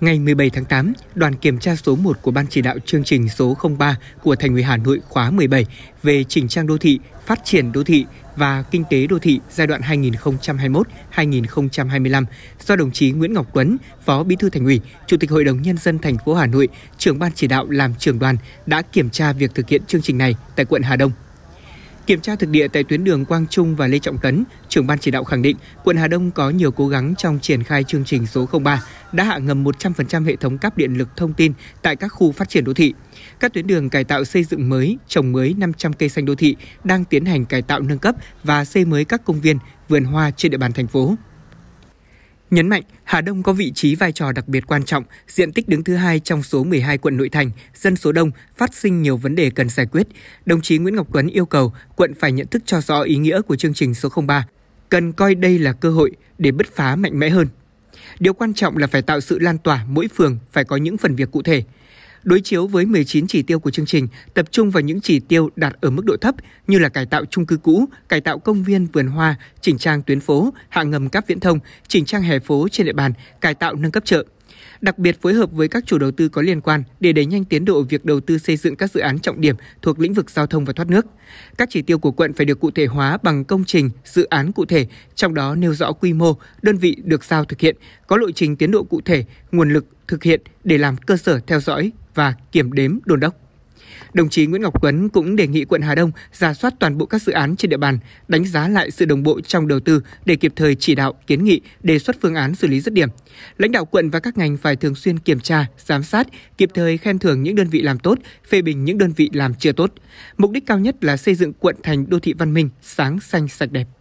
Ngày 17 tháng 8, đoàn kiểm tra số 1 của Ban chỉ đạo chương trình số 03 của Thành ủy Hà Nội khóa 17 về chỉnh trang đô thị, phát triển đô thị và kinh tế đô thị giai đoạn 2021-2025 do đồng chí Nguyễn Ngọc Tuấn, Phó Bí thư Thành ủy, Chủ tịch Hội đồng nhân dân thành phố Hà Nội, trưởng ban chỉ đạo làm trưởng đoàn đã kiểm tra việc thực hiện chương trình này tại quận Hà Đông. Kiểm tra thực địa tại tuyến đường Quang Trung và Lê Trọng Tấn, trưởng ban chỉ đạo khẳng định quận Hà Đông có nhiều cố gắng trong triển khai chương trình số 03 đã hạ ngầm 100% hệ thống cáp điện lực thông tin tại các khu phát triển đô thị. Các tuyến đường cải tạo xây dựng mới, trồng mới 500 cây xanh đô thị đang tiến hành cải tạo nâng cấp và xây mới các công viên, vườn hoa trên địa bàn thành phố. Nhấn mạnh, Hà Đông có vị trí vai trò đặc biệt quan trọng, diện tích đứng thứ hai trong số 12 quận nội thành, dân số đông, phát sinh nhiều vấn đề cần giải quyết. Đồng chí Nguyễn Ngọc Tuấn yêu cầu quận phải nhận thức cho rõ ý nghĩa của chương trình số 03, cần coi đây là cơ hội để bứt phá mạnh mẽ hơn. Điều quan trọng là phải tạo sự lan tỏa, mỗi phường phải có những phần việc cụ thể. Đối chiếu với 19 chỉ tiêu của chương trình, tập trung vào những chỉ tiêu đạt ở mức độ thấp như là cải tạo chung cư cũ, cải tạo công viên vườn hoa, chỉnh trang tuyến phố, hạ ngầm cáp viễn thông, chỉnh trang hè phố trên địa bàn, cải tạo nâng cấp chợ, đặc biệt phối hợp với các chủ đầu tư có liên quan để đẩy nhanh tiến độ việc đầu tư xây dựng các dự án trọng điểm thuộc lĩnh vực giao thông và thoát nước. Các chỉ tiêu của quận phải được cụ thể hóa bằng công trình, dự án cụ thể, trong đó nêu rõ quy mô, đơn vị được giao thực hiện, có lộ trình tiến độ cụ thể, nguồn lực thực hiện để làm cơ sở theo dõi và kiểm đếm đồn đốc. Đồng chí Nguyễn Ngọc Tuấn cũng đề nghị quận Hà Đông ra soát toàn bộ các dự án trên địa bàn, đánh giá lại sự đồng bộ trong đầu tư để kịp thời chỉ đạo, kiến nghị, đề xuất phương án xử lý dứt điểm. Lãnh đạo quận và các ngành phải thường xuyên kiểm tra, giám sát, kịp thời khen thưởng những đơn vị làm tốt, phê bình những đơn vị làm chưa tốt. Mục đích cao nhất là xây dựng quận thành đô thị văn minh, sáng xanh sạch đẹp.